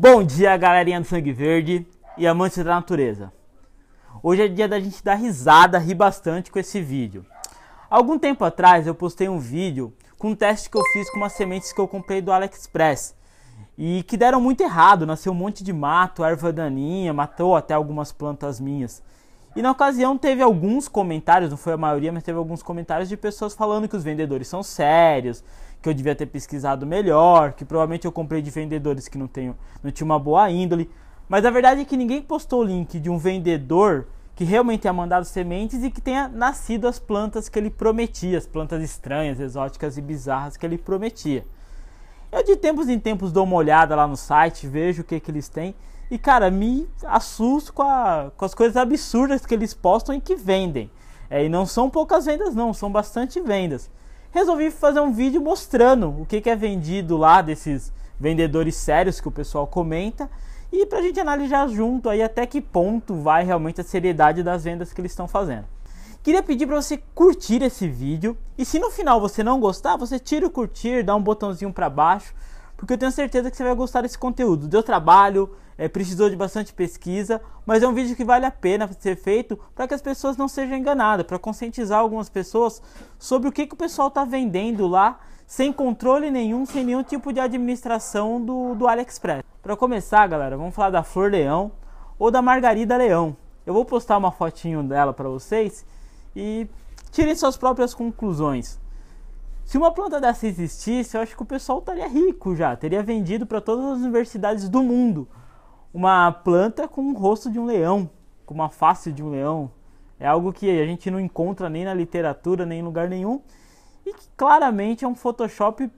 Bom dia, galerinha do Sangue Verde e amantes da natureza. Hoje é dia da gente dar risada, rir bastante com esse vídeo. Algum tempo atrás eu postei um vídeo com um teste que eu fiz com umas sementes que eu comprei do AliExpress e que deram muito errado, nasceu um monte de mato, erva daninha, matou até algumas plantas minhas. E na ocasião teve alguns comentários, não foi a maioria, mas teve alguns comentários de pessoas falando que os vendedores são sérios, que eu devia ter pesquisado melhor, que provavelmente eu comprei de vendedores que não tenho, não tinha uma boa índole. Mas a verdade é que ninguém postou o link de um vendedor que realmente tenha mandado sementes e que tenha nascido as plantas que ele prometia, as plantas estranhas, exóticas e bizarras que ele prometia. Eu de tempos em tempos dou uma olhada lá no site, vejo o que, que eles têm e, cara, me assusto com, a, com as coisas absurdas que eles postam e que vendem. É, e não são poucas vendas, não, são bastante vendas resolvi fazer um vídeo mostrando o que, que é vendido lá desses vendedores sérios que o pessoal comenta e para a gente analisar junto aí até que ponto vai realmente a seriedade das vendas que eles estão fazendo. Queria pedir para você curtir esse vídeo e se no final você não gostar, você tira o curtir, dá um botãozinho para baixo, porque eu tenho certeza que você vai gostar desse conteúdo. Deu trabalho, é, precisou de bastante pesquisa, mas é um vídeo que vale a pena ser feito para que as pessoas não sejam enganadas, para conscientizar algumas pessoas sobre o que, que o pessoal está vendendo lá, sem controle nenhum, sem nenhum tipo de administração do, do AliExpress. Para começar, galera, vamos falar da Flor Leão ou da Margarida Leão. Eu vou postar uma fotinho dela para vocês e tirem suas próprias conclusões. Se uma planta dessa existisse, eu acho que o pessoal estaria rico já, teria vendido para todas as universidades do mundo uma planta com o rosto de um leão, com uma face de um leão. É algo que a gente não encontra nem na literatura, nem em lugar nenhum. E que claramente é um Photoshop,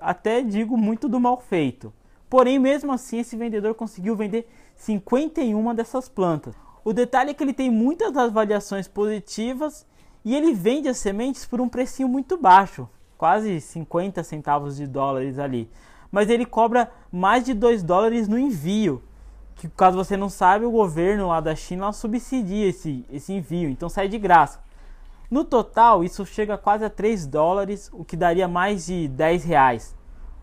até digo, muito do mal feito. Porém, mesmo assim, esse vendedor conseguiu vender 51 dessas plantas. O detalhe é que ele tem muitas avaliações positivas e ele vende as sementes por um precinho muito baixo, quase 50 centavos de dólares ali. Mas ele cobra mais de 2 dólares no envio que caso você não sabe, o governo lá da China subsidia esse, esse envio, então sai de graça. No total, isso chega quase a 3 dólares, o que daria mais de 10 reais.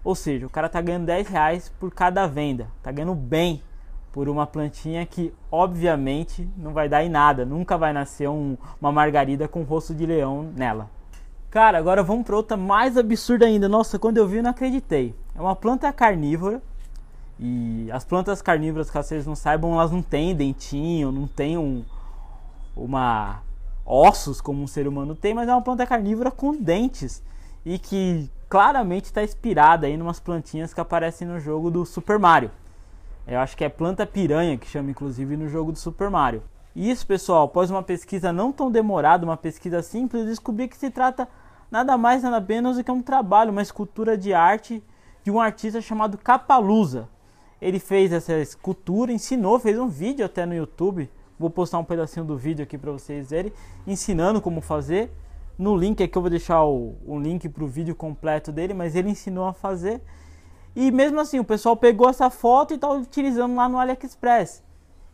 Ou seja, o cara está ganhando 10 reais por cada venda, está ganhando bem por uma plantinha que obviamente não vai dar em nada, nunca vai nascer um, uma margarida com rosto de leão nela. Cara, agora vamos para outra mais absurda ainda. Nossa, quando eu vi eu não acreditei. É uma planta carnívora e as plantas carnívoras, caso vocês não saibam, elas não têm dentinho, não têm um, uma ossos como um ser humano tem, mas é uma planta carnívora com dentes e que claramente está inspirada em umas plantinhas que aparecem no jogo do Super Mario. Eu acho que é planta piranha que chama inclusive no jogo do Super Mario. E isso, pessoal, após uma pesquisa não tão demorada, uma pesquisa simples, descobri que se trata nada mais nada menos do que um trabalho, uma escultura de arte de um artista chamado Capalusa ele fez essa escultura, ensinou, fez um vídeo até no YouTube. Vou postar um pedacinho do vídeo aqui para vocês verem, ensinando como fazer. No link aqui eu vou deixar o, o link para o vídeo completo dele, mas ele ensinou a fazer. E mesmo assim, o pessoal pegou essa foto e está utilizando lá no AliExpress.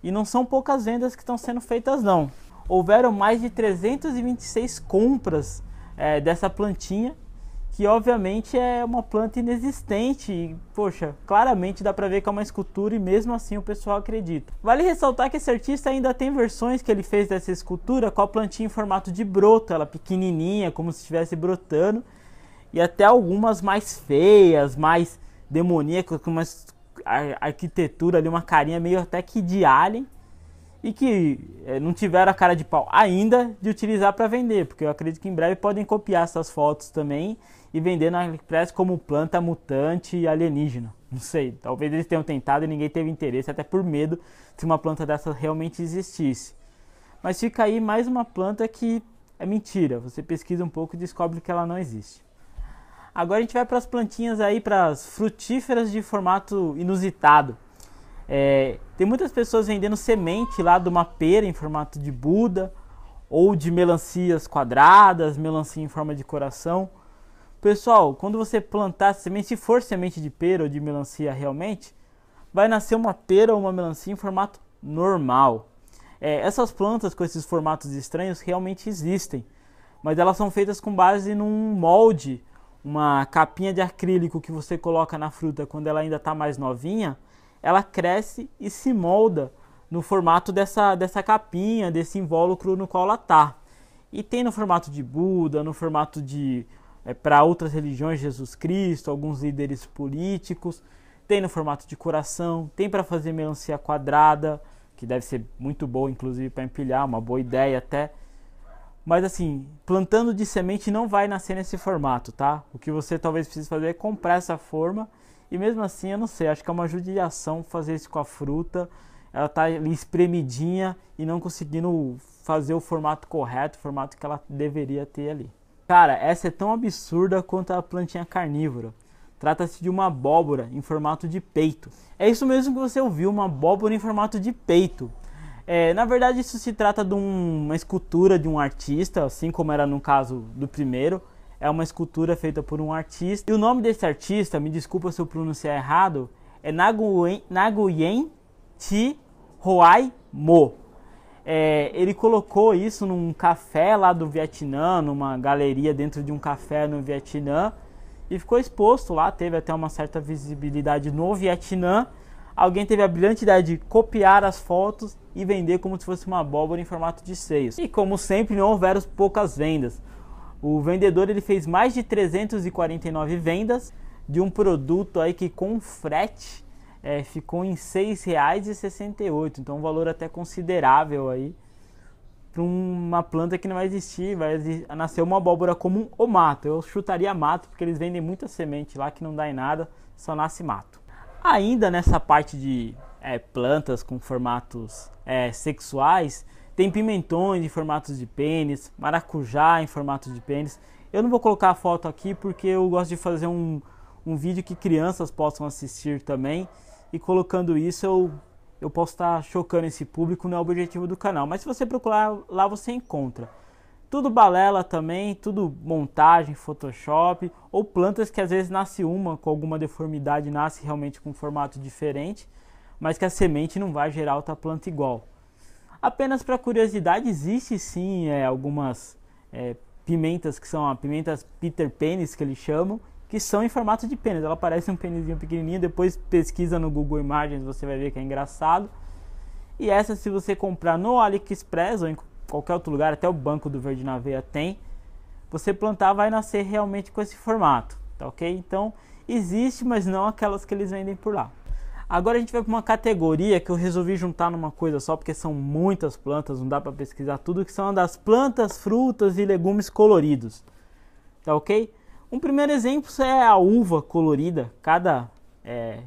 E não são poucas vendas que estão sendo feitas não. Houveram mais de 326 compras é, dessa plantinha que obviamente é uma planta inexistente. E, poxa, claramente dá para ver que é uma escultura e mesmo assim o pessoal acredita. Vale ressaltar que esse artista ainda tem versões que ele fez dessa escultura com a plantinha em formato de broto, ela é pequenininha, como se estivesse brotando, e até algumas mais feias, mais demoníacas, com uma arquitetura ali, uma carinha meio até que de alien e que é, não tiveram a cara de pau ainda de utilizar para vender, porque eu acredito que em breve podem copiar essas fotos também e vender na AliExpress como planta mutante alienígena. Não sei, talvez eles tenham tentado e ninguém teve interesse, até por medo se uma planta dessa realmente existisse. Mas fica aí mais uma planta que é mentira. Você pesquisa um pouco e descobre que ela não existe. Agora a gente vai para as plantinhas aí, para as frutíferas de formato inusitado. É, tem muitas pessoas vendendo semente lá de uma pera em formato de Buda, ou de melancias quadradas, melancia em forma de coração. Pessoal, quando você plantar semente, se for semente de pera ou de melancia realmente, vai nascer uma pera ou uma melancia em formato normal. É, essas plantas com esses formatos estranhos realmente existem, mas elas são feitas com base num molde, uma capinha de acrílico que você coloca na fruta quando ela ainda está mais novinha, ela cresce e se molda no formato dessa, dessa capinha, desse invólucro no qual ela está. E tem no formato de Buda, no formato de é, para outras religiões, Jesus Cristo, alguns líderes políticos. Tem no formato de coração, tem para fazer melancia quadrada, que deve ser muito boa, inclusive, para empilhar, uma boa ideia até. Mas assim, plantando de semente não vai nascer nesse formato, tá? O que você talvez precise fazer é comprar essa forma. E mesmo assim, eu não sei, acho que é uma judiação fazer isso com a fruta. Ela tá ali espremidinha e não conseguindo fazer o formato correto, o formato que ela deveria ter ali. Cara, essa é tão absurda quanto a plantinha carnívora. Trata-se de uma abóbora em formato de peito. É isso mesmo que você ouviu, uma abóbora em formato de peito. É, na verdade, isso se trata de um, uma escultura de um artista, assim como era no caso do primeiro. É uma escultura feita por um artista. E o nome desse artista, me desculpa se eu pronunciar errado, é Naguyen, Naguyen Ti Hoai Mo. É, ele colocou isso num café lá do Vietnã, numa galeria dentro de um café no Vietnã, e ficou exposto lá, teve até uma certa visibilidade no Vietnã. Alguém teve a brilhante ideia de copiar as fotos e vender como se fosse uma abóbora em formato de seios. E como sempre, não houveram poucas vendas. O vendedor ele fez mais de 349 vendas de um produto aí que com frete é, ficou em R$ 6,68. Então, um valor até considerável aí para uma planta que não vai existir. Vai nascer uma abóbora comum ou mato. Eu chutaria mato, porque eles vendem muita semente lá que não dá em nada, só nasce mato. Ainda nessa parte de é, plantas com formatos é, sexuais, tem pimentões em formatos de pênis, maracujá em formatos de pênis. Eu não vou colocar a foto aqui porque eu gosto de fazer um um vídeo que crianças possam assistir também. E colocando isso, eu, eu posso estar chocando esse público, não é o objetivo do canal. Mas se você procurar lá, você encontra. Tudo balela também, tudo montagem, Photoshop, ou plantas que às vezes nasce uma com alguma deformidade, nasce realmente com um formato diferente, mas que a semente não vai gerar outra planta igual. Apenas para curiosidade, existe sim é, algumas é, pimentas que são a pimentas Peter Penis que eles chamam, que são em formato de pênis. Ela parece um pênisinho pequenininho, depois pesquisa no Google Imagens, você vai ver que é engraçado. E essa, se você comprar no AliExpress ou em qualquer outro lugar, até o banco do Verde na Veia tem, você plantar vai nascer realmente com esse formato, tá ok? Então, existe, mas não aquelas que eles vendem por lá. Agora a gente vai para uma categoria que eu resolvi juntar numa coisa só, porque são muitas plantas, não dá para pesquisar tudo, que são das plantas, frutas e legumes coloridos. Tá ok? Um primeiro exemplo é a uva colorida. Cada é,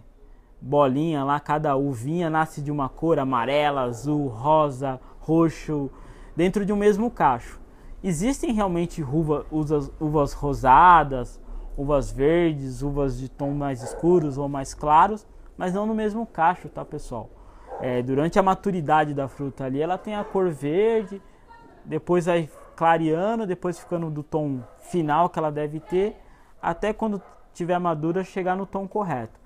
bolinha lá, cada uvinha nasce de uma cor amarela, azul, rosa, roxo, dentro de um mesmo cacho. Existem realmente uva, uvas, uvas rosadas, uvas verdes, uvas de tom mais escuros ou mais claros, mas não no mesmo cacho, tá pessoal? É, durante a maturidade da fruta ali, ela tem a cor verde, depois vai clareando, depois ficando do tom final que ela deve ter, até quando tiver madura chegar no tom correto.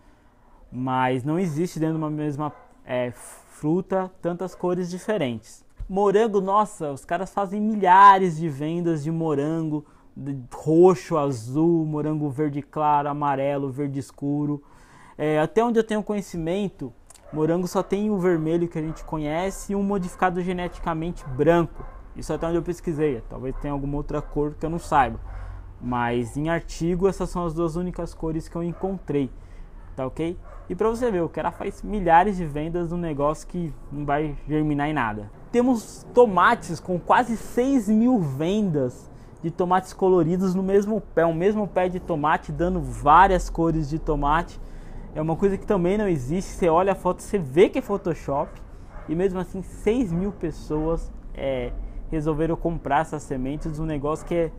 Mas não existe dentro de uma mesma é, fruta tantas cores diferentes. Morango, nossa, os caras fazem milhares de vendas de morango de roxo, azul, morango verde claro, amarelo, verde escuro. É, até onde eu tenho conhecimento, morango só tem o vermelho que a gente conhece e um modificado geneticamente branco. Isso é até onde eu pesquisei. Talvez tenha alguma outra cor que eu não saiba. Mas em artigo essas são as duas únicas cores que eu encontrei. Tá ok? E para você ver, o cara faz milhares de vendas num negócio que não vai germinar em nada. Temos tomates com quase 6 mil vendas de tomates coloridos no mesmo pé, o mesmo pé de tomate dando várias cores de tomate. É uma coisa que também não existe. Você olha a foto, você vê que é Photoshop e mesmo assim 6 mil pessoas é, resolveram comprar essas sementes um negócio que é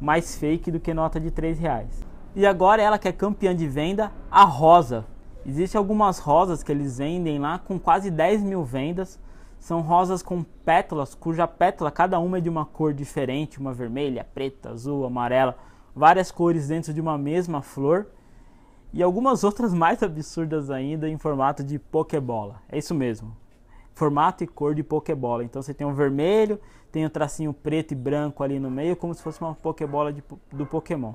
mais fake do que nota de 3 reais. E agora ela que é campeã de venda, a rosa. Existem algumas rosas que eles vendem lá com quase 10 mil vendas. São rosas com pétalas, cuja pétala cada uma é de uma cor diferente, uma vermelha, preta, azul, amarela, várias cores dentro de uma mesma flor. E algumas outras mais absurdas ainda em formato de pokebola. É isso mesmo formato e cor de Pokébola. Então você tem um vermelho, tem o um tracinho preto e branco ali no meio, como se fosse uma Pokébola de, do Pokémon.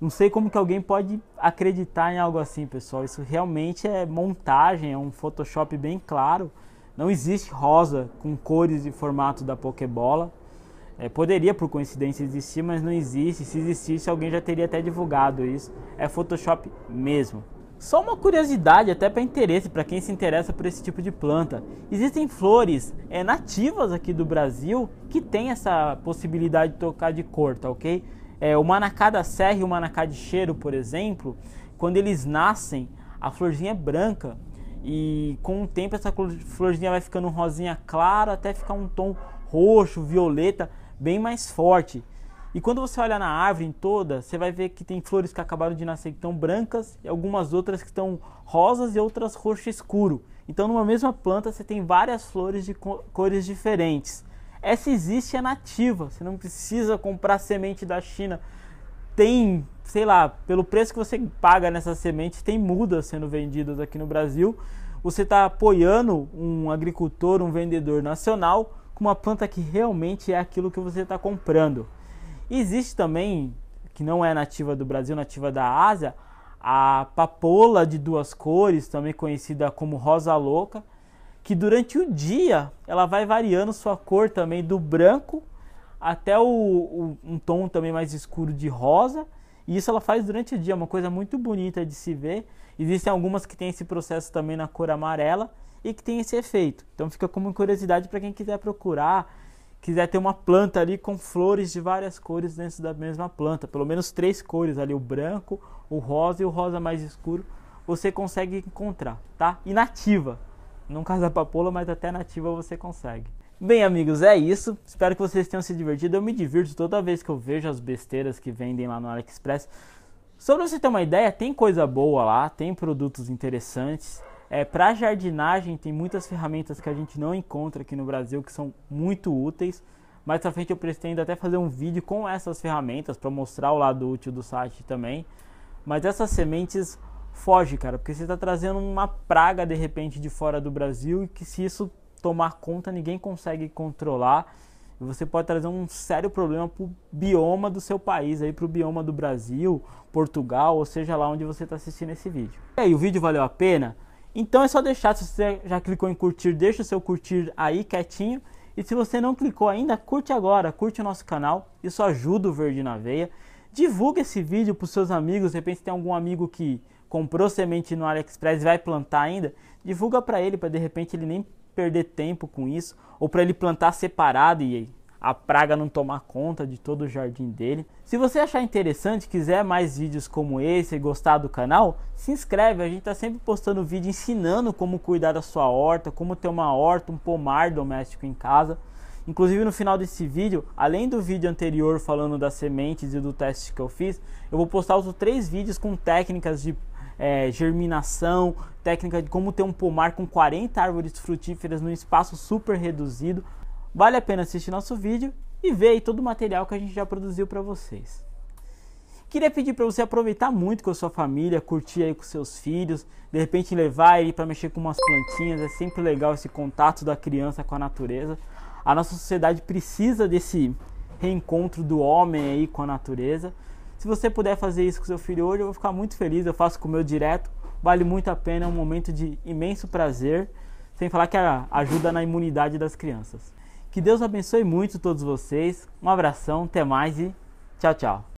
Não sei como que alguém pode acreditar em algo assim, pessoal. Isso realmente é montagem, é um Photoshop bem claro. Não existe rosa com cores e formato da Pokébola. É, poderia, por coincidência, existir, mas não existe. Se existisse, alguém já teria até divulgado isso. É Photoshop mesmo. Só uma curiosidade, até para interesse, para quem se interessa por esse tipo de planta. Existem flores é, nativas aqui do Brasil que tem essa possibilidade de tocar de cor, tá ok? É, o manacá da serra e o manacá de cheiro, por exemplo, quando eles nascem, a florzinha é branca. E com o tempo essa florzinha vai ficando rosinha clara até ficar um tom roxo, violeta, bem mais forte. E quando você olha na árvore toda, você vai ver que tem flores que acabaram de nascer que estão brancas e algumas outras que estão rosas e outras roxo escuro. Então, numa mesma planta, você tem várias flores de cores diferentes. Essa existe é nativa, você não precisa comprar semente da China. Tem, sei lá, pelo preço que você paga nessa semente, tem mudas sendo vendidas aqui no Brasil. Você está apoiando um agricultor, um vendedor nacional, com uma planta que realmente é aquilo que você está comprando existe também, que não é nativa do Brasil, nativa da Ásia, a papoula de duas cores, também conhecida como rosa louca, que durante o dia ela vai variando sua cor também do branco até o, o, um tom também mais escuro de rosa. E isso ela faz durante o dia, uma coisa muito bonita de se ver. Existem algumas que têm esse processo também na cor amarela e que tem esse efeito. Então fica como curiosidade para quem quiser procurar quiser ter uma planta ali com flores de várias cores dentro da mesma planta, pelo menos três cores ali, o branco, o rosa e o rosa mais escuro, você consegue encontrar, tá? E nativa, não casa papoula, mas até nativa você consegue. Bem, amigos, é isso. Espero que vocês tenham se divertido. Eu me divirto toda vez que eu vejo as besteiras que vendem lá no AliExpress. Só pra você ter uma ideia, tem coisa boa lá, tem produtos interessantes. É, para jardinagem, tem muitas ferramentas que a gente não encontra aqui no Brasil que são muito úteis. Mais pra frente eu pretendo até fazer um vídeo com essas ferramentas para mostrar o lado útil do site também. Mas essas sementes foge, cara, porque você está trazendo uma praga de repente de fora do Brasil e que se isso tomar conta ninguém consegue controlar. E você pode trazer um sério problema para o bioma do seu país, aí para o bioma do Brasil, Portugal, ou seja lá onde você está assistindo esse vídeo. E aí, o vídeo valeu a pena? Então é só deixar, se você já clicou em curtir, deixa o seu curtir aí quietinho. E se você não clicou ainda, curte agora, curte o nosso canal, isso ajuda o Verde na Veia. Divulga esse vídeo para os seus amigos, de repente tem algum amigo que comprou semente no AliExpress e vai plantar ainda, divulga para ele, para de repente ele nem perder tempo com isso, ou para ele plantar separado e a praga não tomar conta de todo o jardim dele. Se você achar interessante, quiser mais vídeos como esse e gostar do canal, se inscreve, a gente está sempre postando vídeo ensinando como cuidar da sua horta, como ter uma horta, um pomar doméstico em casa. Inclusive no final desse vídeo, além do vídeo anterior falando das sementes e do teste que eu fiz, eu vou postar outros três vídeos com técnicas de é, germinação, técnica de como ter um pomar com 40 árvores frutíferas num espaço super reduzido. Vale a pena assistir nosso vídeo e ver aí todo o material que a gente já produziu para vocês. Queria pedir para você aproveitar muito com a sua família, curtir aí com seus filhos, de repente levar ele para mexer com umas plantinhas, é sempre legal esse contato da criança com a natureza. A nossa sociedade precisa desse reencontro do homem aí com a natureza. Se você puder fazer isso com seu filho hoje, eu vou ficar muito feliz, eu faço com o meu direto, vale muito a pena, é um momento de imenso prazer, sem falar que ajuda na imunidade das crianças. Que Deus abençoe muito todos vocês. Um abração, até mais e tchau, tchau.